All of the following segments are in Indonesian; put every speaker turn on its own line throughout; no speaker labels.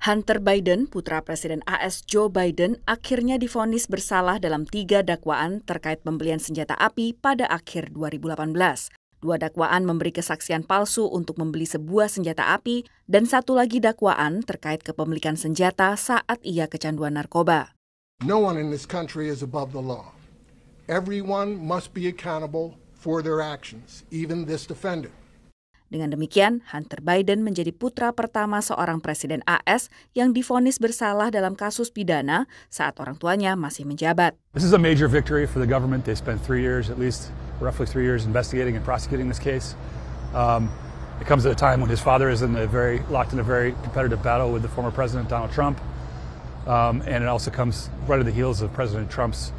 Hunter Biden, putra Presiden AS Joe Biden, akhirnya difonis bersalah dalam tiga dakwaan terkait pembelian senjata api pada akhir 2018. Dua dakwaan memberi kesaksian palsu untuk membeli sebuah senjata api, dan satu lagi dakwaan terkait kepemilikan senjata saat ia kecanduan narkoba. No
one in this country is above the law. Everyone must be accountable for their
actions, even this defendant. Dengan demikian, Hunter Biden menjadi putra pertama seorang presiden AS yang difonis bersalah dalam kasus pidana saat orang tuanya masih menjabat. This
is a major victory for the government. They spent three years, at least roughly three years, investigating and prosecuting this case. Um, it comes at a time when his father is in a very locked in a very competitive battle with the former president Donald Trump, um, and it also comes right at the heels of President Trump's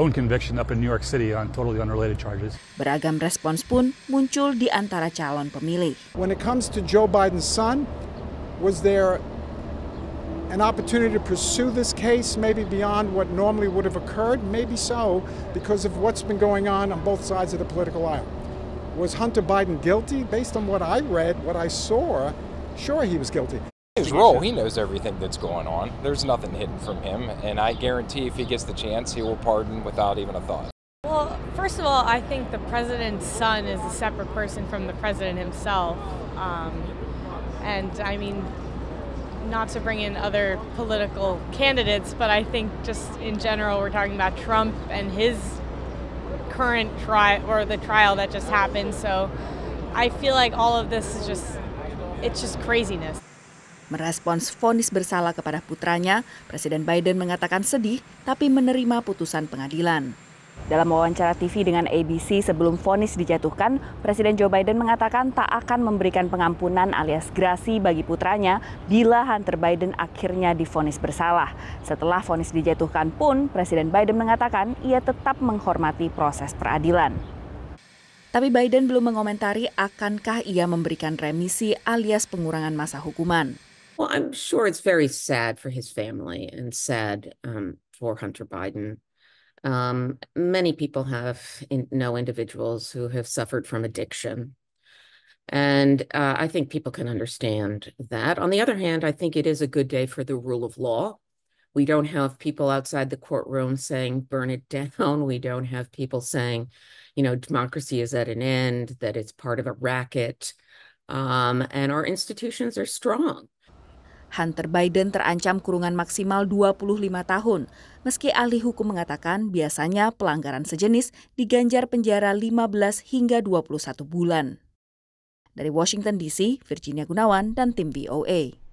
own conviction up in New York City on totally unrelated charges.
Beragam respons pun muncul di antara calon pemilih. When it comes to Joe Biden's son,
was there an opportunity to pursue this case maybe beyond what normally would have occurred? Maybe so, because of what's been going on on both sides of the political aisle. Was Hunter Biden guilty? Based on what I read, what I saw, sure he was guilty his role. He
knows everything that's going on. There's nothing hidden from him, and I guarantee if he gets the chance, he will pardon without even a thought.
Well, first of all, I think the president's son is a separate person from the president himself. Um, and I mean, not to bring in other political candidates, but I think just in general, we're talking about Trump and his current trial or the trial that just happened. So I feel like all of this is just, it's just craziness.
Merespons vonis bersalah kepada putranya, Presiden Biden mengatakan sedih tapi menerima putusan pengadilan. Dalam wawancara TV dengan ABC sebelum vonis dijatuhkan, Presiden Joe Biden mengatakan tak akan memberikan pengampunan alias grasi bagi putranya bila Hunter Biden akhirnya difonis bersalah. Setelah vonis dijatuhkan pun, Presiden Biden mengatakan ia tetap menghormati proses peradilan. Tapi Biden belum mengomentari akankah ia memberikan remisi alias pengurangan masa hukuman.
Well, I'm sure it's very sad for his family and sad um, for Hunter Biden. Um, many people have in, know individuals who have suffered from addiction. And uh, I think people can understand that. On the other hand, I think it is a good day for the rule of law. We don't have people outside the courtroom saying, burn it down. We don't have people saying, you know, democracy is at an end, that it's part of a racket. Um, and our institutions are strong.
Hunter Biden terancam kurungan maksimal 25 tahun, meski ahli hukum mengatakan biasanya pelanggaran sejenis diganjar penjara 15 hingga 21 bulan. Dari Washington DC, Virginia Gunawan dan tim VOA.